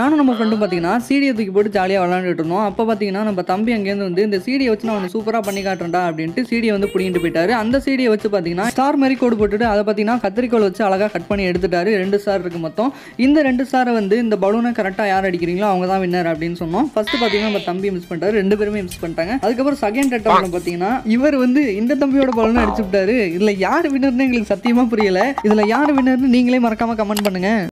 நானும் நம்ம ஃப்ரெண்டும் பார்த்தீங்கன்னா சீடியை தூக்கி போட்டு ஜாலியாக விளாண்டுட்டு இருந்தோம் அப்போ பார்த்தீங்கன்னா நம்ம தம்பி அங்கேருந்து வந்து இந்த சீடியை வச்சு நான் அவனை சூப்பராக பண்ணி காட்டுறா அப்படின்ட்டு சீடியை வந்து பிடிங்கிட்டு போயிட்டார் அந்த சீடியை வச்சு பார்த்தீங்கன்னா ஸ்டார் மாதிரி கோடு போட்டுட்டு அதை பார்த்தீங்கன்னா கத்திரிக்கோள் வச்சு அழகாக கட் பண்ணி எடுத்துட்டாரு ரெண்டு ஸ்டார் இருக்குது மொத்தம் இந்த ரெண்டு ஸ்டாரை வந்து இந்த பலூனை கரெக்டாக யார் அடிக்கிறீங்களோ அவங்க தான் வின்னர் அப்படின்னு சொன்னோம் ஃபர்ஸ்ட் பார்த்தீங்கன்னா நம்ம தம்பி மிஸ் பண்ணிட்டார் ரெண்டு பேருமே மிஸ் பண்ணிட்டாங்க அதுக்கப்புறம் செகண்ட் அட்டவணை பார்த்தீங்கன்னா இவர் வந்து இந்த தம்பியோட பலூனை அடிச்சு விட்டார் இதில் யார் வின்னர்னு எங்களுக்கு சத்தியமாக புரியலை இதில் யார் வின்னர்னு நீங்களே மறக்காமல் கமெண்ட் பண்ணுங்கள்